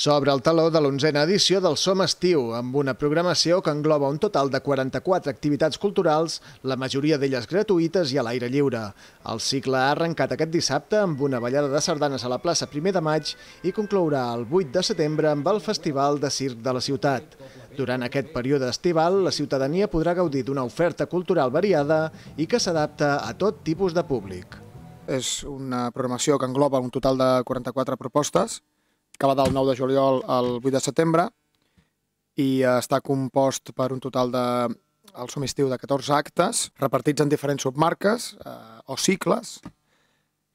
S'obre el taló de l'onzena edició del Som Estiu, amb una programació que engloba un total de 44 activitats culturals, la majoria d'elles gratuïtes i a l'aire lliure. El cicle ha arrencat aquest dissabte amb una ballada de sardanes a la plaça 1 de maig i conclourà el 8 de setembre amb el Festival de Circ de la ciutat. Durant aquest període estival, la ciutadania podrà gaudir d'una oferta cultural variada i que s'adapta a tot tipus de públic. És una programació que engloba un total de 44 propostes que va del 9 de juliol al 8 de setembre i està compost per un total de al sumistiu de 14 actes repartits en diferents submarques eh, o cicles,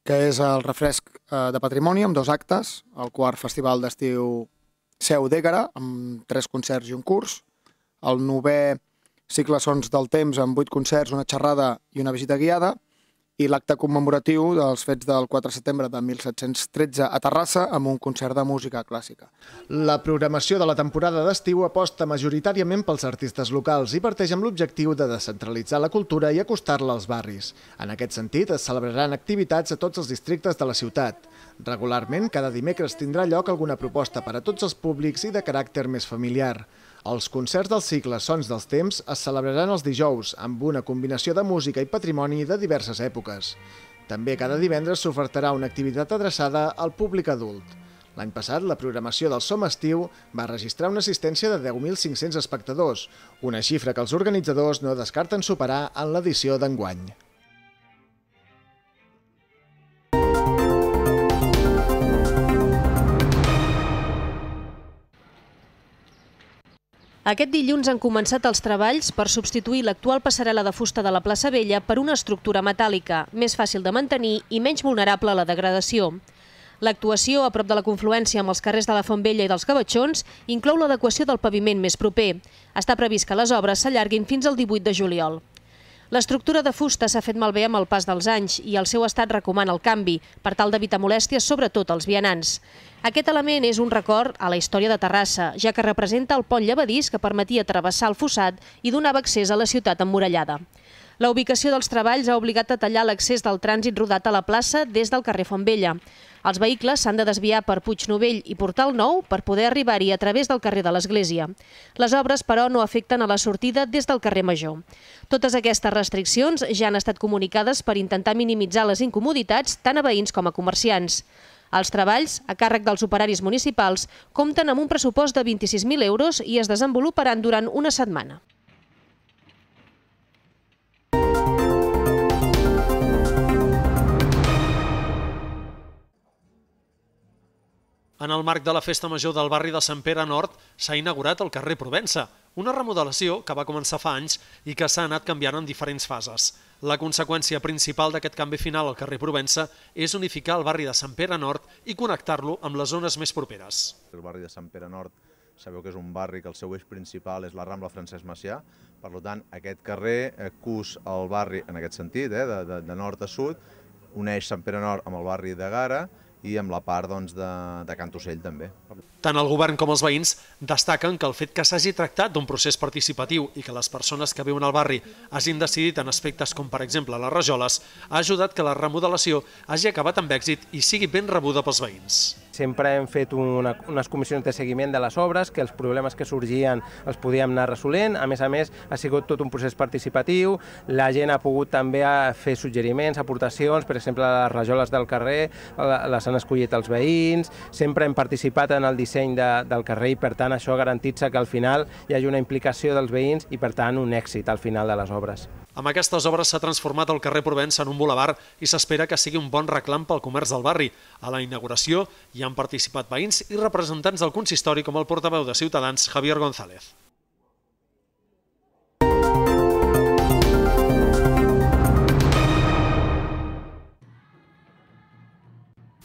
que és el refresc eh, de patrimoni amb dos actes, el quart festival d'estiu Seu d'Ègara amb tres concerts i un curs, el novè cicle Sons del Temps amb vuit concerts, una xerrada i una visita guiada, i l'acte commemoratiu dels fets del 4 de setembre de 1713 a Terrassa amb un concert de música clàssica. La programació de la temporada d'estiu aposta majoritàriament pels artistes locals i parteix amb l'objectiu de descentralitzar la cultura i acostar-la als barris. En aquest sentit, es celebraran activitats a tots els districtes de la ciutat. Regularment, cada dimecres tindrà lloc alguna proposta per a tots els públics i de caràcter més familiar. Els concerts del cicle Sons dels Temps es celebraran els dijous amb una combinació de música i patrimoni de diverses èpoques. També cada divendres s'ofertarà una activitat adreçada al públic adult. L'any passat, la programació del Som Estiu va registrar una assistència de 10.500 espectadors, una xifra que els organitzadors no descarten superar en l'edició d'enguany. Aquest dilluns han començat els treballs per substituir l'actual passarel·la de fusta de la plaça Vella per una estructura metàl·lica, més fàcil de mantenir i menys vulnerable a la degradació. L'actuació a prop de la confluència amb els carrers de la Font Vella i dels Cabatxons, inclou l'adequació del paviment més proper. Està previst que les obres s'allarguin fins al 18 de juliol. L'estructura de fusta s'ha fet malbé amb el pas dels anys i el seu estat recomana el canvi, per tal d'evitar molèsties sobretot als vianants. Aquest element és un record a la història de Terrassa, ja que representa el pont llevadís que permetia travessar el fossat i donava accés a la ciutat emmurallada. La ubicació dels treballs ha obligat a tallar l'accés del trànsit rodat a la plaça des del carrer Fontvella. Els vehicles s'han de desviar per Puig Novell i Portal Nou per poder arribar-hi a través del carrer de l'Església. Les obres, però, no afecten a la sortida des del carrer Major. Totes aquestes restriccions ja han estat comunicades per intentar minimitzar les incomoditats tant a veïns com a comerciants. Els treballs, a càrrec dels operaris municipals, compten amb un pressupost de 26.000 euros i es desenvoluparan durant una setmana. En el marc de la Festa Major del barri de Sant Pere Nord s'ha inaugurat el carrer Provença, una remodelació que va començar fa anys i que s'ha anat canviant en diferents fases. La conseqüència principal d'aquest canvi final al carrer Provença és unificar el barri de Sant Pere Nord i connectar-lo amb les zones més properes. El barri de Sant Pere Nord sabeu que és un barri que el seu eix principal és la Rambla Francesc Macià, per tant, aquest carrer eh, cus el barri, en aquest sentit, eh, de, de, de nord a sud, uneix Sant Pere Nord amb el barri de Gara, i amb la part doncs, de, de Can Ocell també. Tant el govern com els veïns destaquen que el fet que s'hagi tractat d'un procés participatiu i que les persones que viuen al barri hagin decidit en aspectes com per exemple les rajoles ha ajudat que la remodelació hagi acabat amb èxit i sigui ben rebuda pels veïns. Sempre hem fet una, unes comissions de seguiment de les obres, que els problemes que sorgien els podíem anar resolent. A més a més, ha sigut tot un procés participatiu, la gent ha pogut també fer suggeriments, aportacions, per exemple, les rajoles del carrer les han escollit els veïns, sempre hem participat en el disseny de, del carrer i, per tant, això garantitza que al final hi hagi una implicació dels veïns i, per tant, un èxit al final de les obres. Amb aquestes obres s'ha transformat el carrer Provença en un bulevard i s'espera que sigui un bon reclam pel comerç del barri. A la inauguració hi han participat veïns i representants del consistori com el portaveu de Ciutadans, Javier González.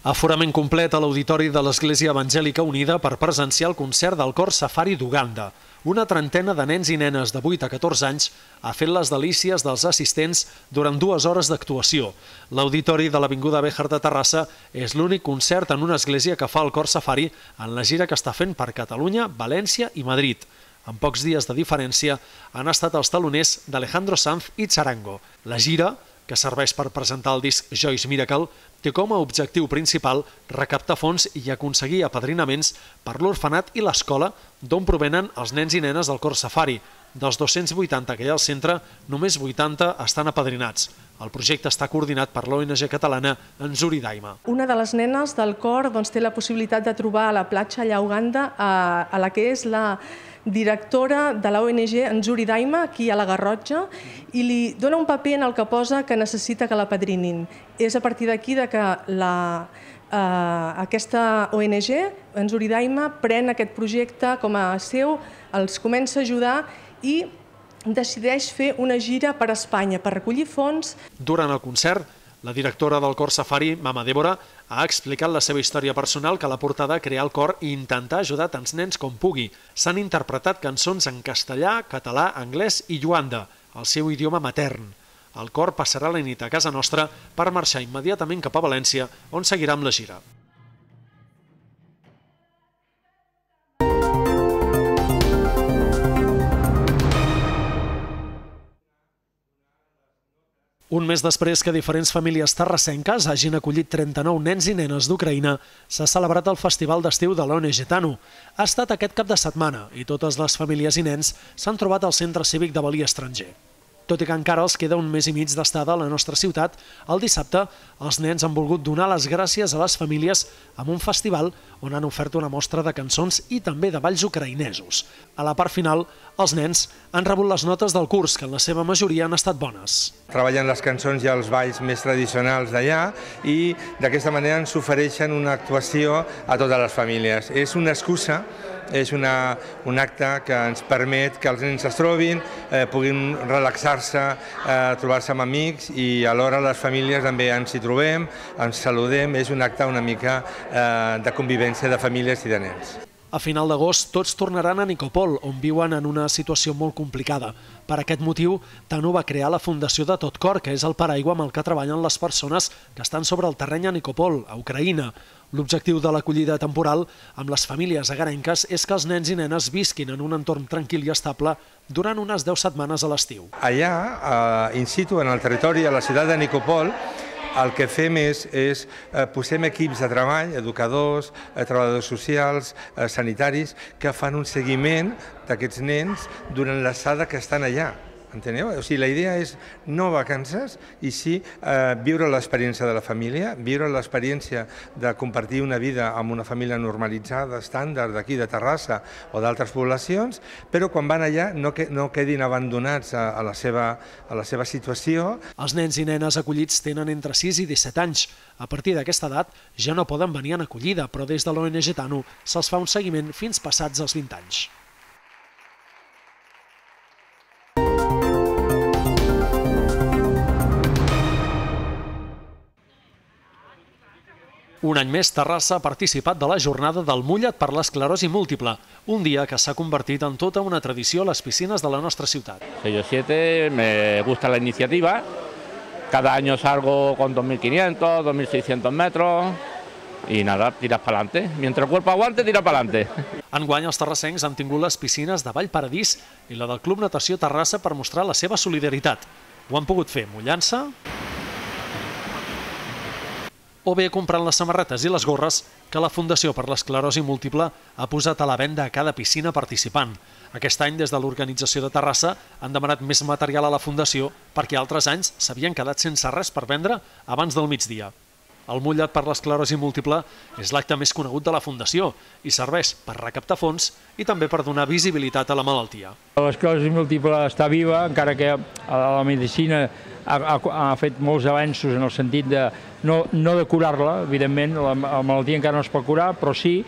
Aforament complet a l'Auditori de l'Església Evangèlica Unida per presenciar el concert del cor Safari d'Uganda. Una trentena de nens i nenes de 8 a 14 anys ha fet les delícies dels assistents durant dues hores d'actuació. L'Auditori de l'Avinguda Béjar de Terrassa és l'únic concert en una església que fa el cor Safari en la gira que està fent per Catalunya, València i Madrid. En pocs dies de diferència han estat els taloners d'Alejandro Sanz i Charango. La gira, que serveix per presentar el disc Joyce Miracle, té com a objectiu principal recaptar fons i aconseguir apadrinaments per l'orfenat i l'escola d'on provenen els nens i nenes del cor safari. Dels 280 que hi ha al centre, només 80 estan apadrinats. El projecte està coordinat per l'ONG catalana Enzuri Daima. Una de les nenes del cor doncs, té la possibilitat de trobar a la platja allà a Uganda, a, a la que és la, directora de la en Juri Daima, aquí a la Garrotxa, i li dona un paper en el que posa que necessita que la padrinin. És a partir d'aquí de que la, Uh, aquesta ONG, Anzuri Daima, pren aquest projecte com a seu, els comença a ajudar i decideix fer una gira per Espanya per recollir fons. Durant el concert, la directora del cor Safari, Mama Débora, ha explicat la seva història personal que l'ha portada a crear el cor i intentar ajudar tants nens com pugui. S'han interpretat cançons en castellà, català, anglès i lluanda, el seu idioma matern. El cor passarà la nit a casa nostra per marxar immediatament cap a València, on seguirà amb la gira. Un mes després que diferents famílies terrassenques hagin acollit 39 nens i nenes d'Ucraïna, s'ha celebrat el Festival d'Estiu de l'ONG Tano. Ha estat aquest cap de setmana i totes les famílies i nens s'han trobat al Centre Cívic de Valí Estranger. Tot i que encara els queda un mes i mig d'estada a la nostra ciutat, el dissabte els nens han volgut donar les gràcies a les famílies amb un festival on han ofert una mostra de cançons i també de balls ucraïnesos. A la part final, els nens han rebut les notes del curs, que en la seva majoria han estat bones. Treballen les cançons i els balls més tradicionals d'allà i d'aquesta manera ens ofereixen una actuació a totes les famílies. És una excusa és una, un acte que ens permet que els nens es trobin, eh, puguin relaxar-se, eh, trobar-se amb amics i alhora les famílies també ens hi trobem, ens saludem, és un acte una mica eh, de convivència de famílies i de nens. A final d'agost, tots tornaran a Nicopol, on viuen en una situació molt complicada. Per aquest motiu, Tano va crear la Fundació de Tot Cor, que és el paraigua amb el que treballen les persones que estan sobre el terreny a Nicopol, a Ucraïna. L'objectiu de l'acollida temporal amb les famílies agarenques és que els nens i nenes visquin en un entorn tranquil i estable durant unes 10 setmanes a l'estiu. Allà, eh, in situ, en el territori, a la ciutat de Nicopol, el que fem és, és eh, posem equips de treball, educadors, eh, treballadors socials, eh, sanitaris, que fan un seguiment d'aquests nens durant l'estada que estan allà. Enteneu? O sigui, la idea és no vacances i sí eh, viure l'experiència de la família, viure l'experiència de compartir una vida amb una família normalitzada, estàndard, d'aquí de Terrassa o d'altres poblacions, però quan van allà no, que, no quedin abandonats a, a, la seva, a la seva situació. Els nens i nenes acollits tenen entre 6 i 17 anys. A partir d'aquesta edat ja no poden venir en acollida, però des de l'ONG Tano se'ls fa un seguiment fins passats els 20 anys. Un any més, Terrassa ha participat de la jornada del Mullat per l'esclerosi múltiple, un dia que s'ha convertit en tota una tradició a les piscines de la nostra ciutat. Sello 7, me gusta la iniciativa, cada año salgo con 2.500, 2.600 metros, i nada, tiras para adelante. Mientras el cuerpo aguante, tira para adelante. Enguany els terrassencs han tingut les piscines de Vallparadís i la del Club Natació Terrassa per mostrar la seva solidaritat. Ho han pogut fer mullant-se, o bé comprant les samarretes i les gorres que la Fundació per l'Esclerosi Múltiple ha posat a la venda a cada piscina participant. Aquest any, des de l'organització de Terrassa, han demanat més material a la Fundació perquè altres anys s'havien quedat sense res per vendre abans del migdia. El mullat per l'esclerosi múltiple és l'acte més conegut de la Fundació i serveix per recaptar fons i també per donar visibilitat a la malaltia. L'esclerosi múltiple està viva, encara que eh, la medicina ha, ha, ha fet molts avenços en el sentit de no, no de curar-la, evidentment, la, la malaltia encara no es pot curar, però sí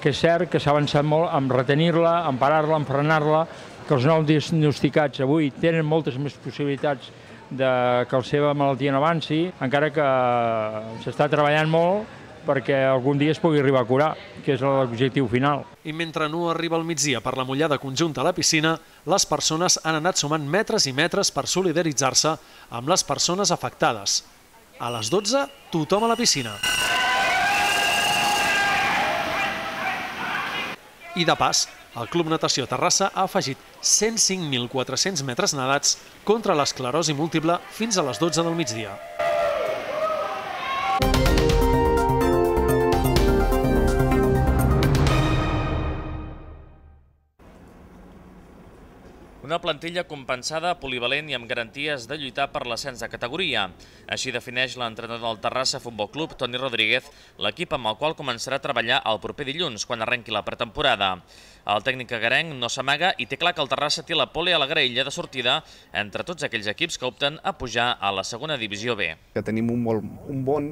que és cert que s'ha avançat molt en retenir-la, en parar-la, en frenar-la, que els nous diagnosticats avui tenen moltes més possibilitats de que la seva malaltia no avanci, encara que s'està treballant molt perquè algun dia es pugui arribar a curar, que és l'objectiu final. I mentre no arriba el migdia per la mullada conjunta a la piscina, les persones han anat sumant metres i metres per solidaritzar-se amb les persones afectades. A les 12, tothom a la piscina. I de pas, el Club Natació Terrassa ha afegit 105.400 metres nedats contra l'esclerosi múltiple fins a les 12 del migdia. Una plantilla compensada, polivalent i amb garanties de lluitar per l'ascens de categoria. Així defineix l'entrenador del Terrassa Futbol Club, Toni Rodríguez, l'equip amb el qual començarà a treballar el proper dilluns, quan arrenqui la pretemporada. El tècnic agarenc no s'amaga i té clar que el Terrassa té la pole a la graella de sortida entre tots aquells equips que opten a pujar a la segona divisió B. Que tenim un, molt, un bon,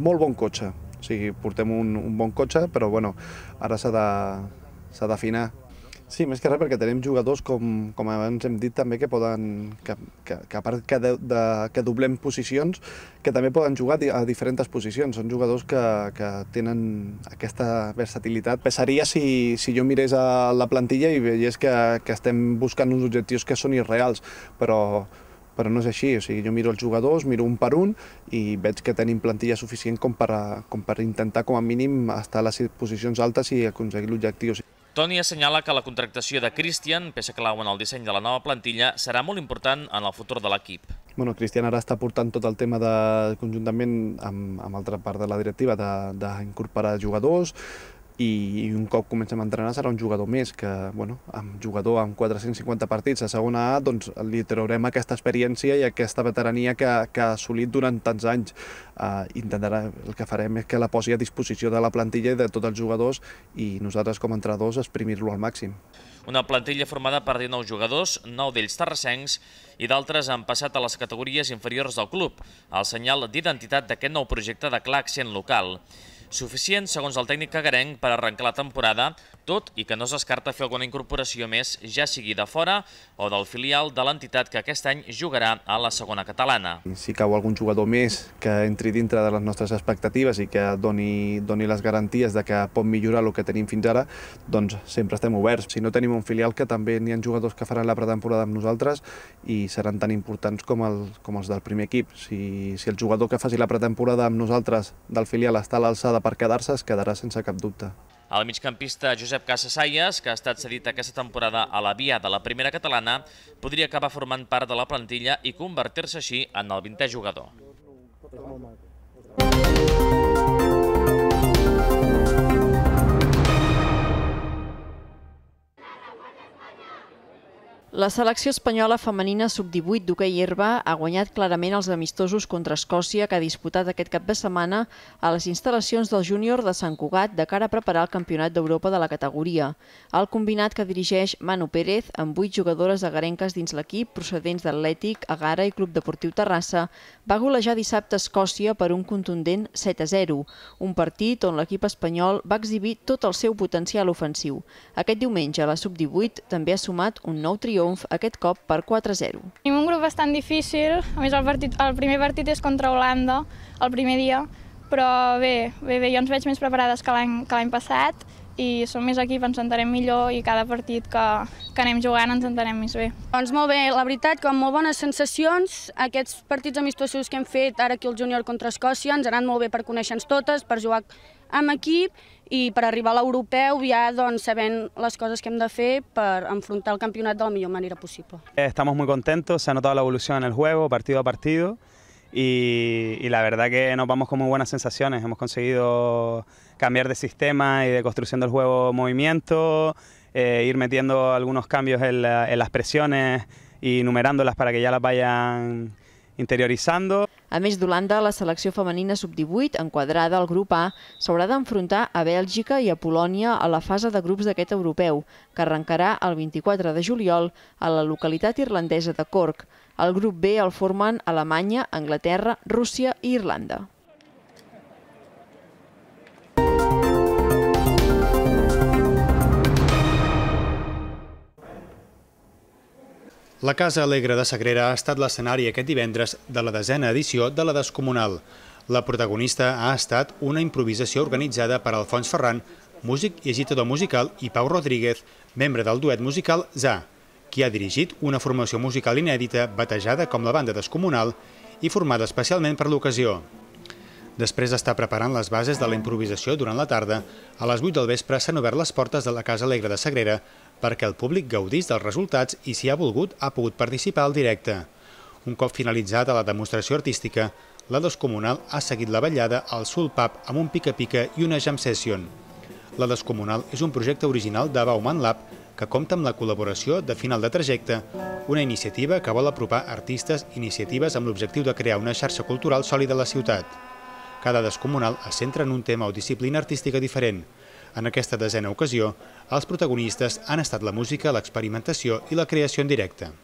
molt bon cotxe, o sigui, portem un, un bon cotxe, però bueno, ara s'ha d'afinar Sí, més que res perquè tenim jugadors, com, com abans hem dit també, que poden, que, que, que a part que, de, de, que doblem posicions, que també poden jugar a diferents posicions. Són jugadors que, que tenen aquesta versatilitat. Pesaria si, si jo mirés a la plantilla i veiés que, que estem buscant uns objectius que són irreals, però, però no és així, o sigui, jo miro els jugadors, miro un per un i veig que tenim plantilla suficient com per, a, com per intentar com a mínim estar a les posicions altes i aconseguir l'objectiu. Toni assenyala que la contractació de Christian, peça clau en el disseny de la nova plantilla, serà molt important en el futur de l'equip. Bueno, Cristian ara està portant tot el tema de, conjuntament amb, amb altra part de la directiva d'incorporar jugadors, i un cop comencem a entrenar serà un jugador més, que bueno, amb jugador amb 450 partits a segona A doncs, li traurem aquesta experiència i aquesta veterania que, que ha assolit durant tants anys. Uh, intentarà, el que farem és que la posi a disposició de la plantilla i de tots els jugadors i nosaltres com a entrenadors exprimir-lo al màxim. Una plantilla formada per 19 jugadors, 9 d'ells terrassencs i d'altres han passat a les categories inferiors del club, el senyal d'identitat d'aquest nou projecte de clar accent local suficient, segons el tècnic cagarenc, per arrencar la temporada, tot i que no s'escarta fer alguna incorporació més, ja sigui de fora o del filial de l'entitat que aquest any jugarà a la segona catalana. Si cau algun jugador més que entri dintre de les nostres expectatives i que doni, doni les garanties de que pot millorar el que tenim fins ara, doncs sempre estem oberts. Si no tenim un filial, que també n'hi ha jugadors que faran la pretemporada amb nosaltres i seran tan importants com, el, com els del primer equip. Si, si el jugador que faci la pretemporada amb nosaltres del filial està a l'alçada per quedar-se es quedarà sense cap dubte. El migcampista Josep Casasayas, que ha estat cedit aquesta temporada a la via de la primera catalana, podria acabar formant part de la plantilla i convertir-se així en el 20è jugador. Thank you. La selecció espanyola femenina sub-18 d'hoquei herba ha guanyat clarament els amistosos contra Escòcia que ha disputat aquest cap de setmana a les instal·lacions del júnior de Sant Cugat de cara a preparar el Campionat d'Europa de la categoria. El combinat que dirigeix Manu Pérez, amb 8 jugadores agarenques dins l'equip procedents d'Atlètic, Agara i Club Deportiu Terrassa, va golejar dissabte Escòcia per un contundent 7 a 0, un partit on l'equip espanyol va exhibir tot el seu potencial ofensiu. Aquest diumenge, la sub-18 també ha sumat un nou triomf triomf, aquest cop per 4-0. Tenim un grup bastant difícil, a més el, partit, el primer partit és contra Holanda, el primer dia, però bé, bé, bé jo ens veig més preparades que l'any passat i som més equip, ens entenem millor i cada partit que, que anem jugant ens entenem més bé. Doncs molt bé, la veritat que amb molt bones sensacions, aquests partits amistosos que hem fet ara aquí al júnior contra Escòcia ens han anat molt bé per conèixer-nos totes, per jugar amb equip Y para arribar a l'europeu donde se ven las cosas que hemos de hacer para enfrentar el campeonato de la mejor manera posible. Estamos muy contentos, se ha notado la evolución en el juego, partido a partido, y, la verdad que nos vamos con muy buenas sensaciones. Hemos conseguido cambiar de sistema y de construcción del juego movimiento, eh, ir metiendo algunos cambios en, en las presiones y numerándolas para que ya las vayan interiorizando. A més d'Holanda, la selecció femenina sub-18, enquadrada al grup A, s'haurà d'enfrontar a Bèlgica i a Polònia a la fase de grups d'aquest europeu, que arrencarà el 24 de juliol a la localitat irlandesa de Cork. El grup B el formen Alemanya, Anglaterra, Rússia i Irlanda. La Casa Alegre de Sagrera ha estat l'escenari aquest divendres de la desena edició de la Descomunal. La protagonista ha estat una improvisació organitzada per Alfons Ferran, músic i agitador musical, i Pau Rodríguez, membre del duet musical ZA, qui ha dirigit una formació musical inèdita batejada com la banda Descomunal i formada especialment per l'ocasió. Després d'estar preparant les bases de la improvisació durant la tarda, a les 8 del vespre s'han obert les portes de la Casa Alegre de Sagrera perquè el públic gaudís dels resultats i, si ha volgut, ha pogut participar al directe. Un cop finalitzada la demostració artística, la Descomunal ha seguit la ballada al Soul Pub amb un pica-pica i una jam session. La Descomunal és un projecte original de Bauman Lab que compta amb la col·laboració de Final de Trajecte, una iniciativa que vol apropar artistes i iniciatives amb l'objectiu de crear una xarxa cultural sòlida a la ciutat. Cada descomunal es centra en un tema o disciplina artística diferent, en aquesta desena ocasió, els protagonistes han estat la música, l'experimentació i la creació en directe.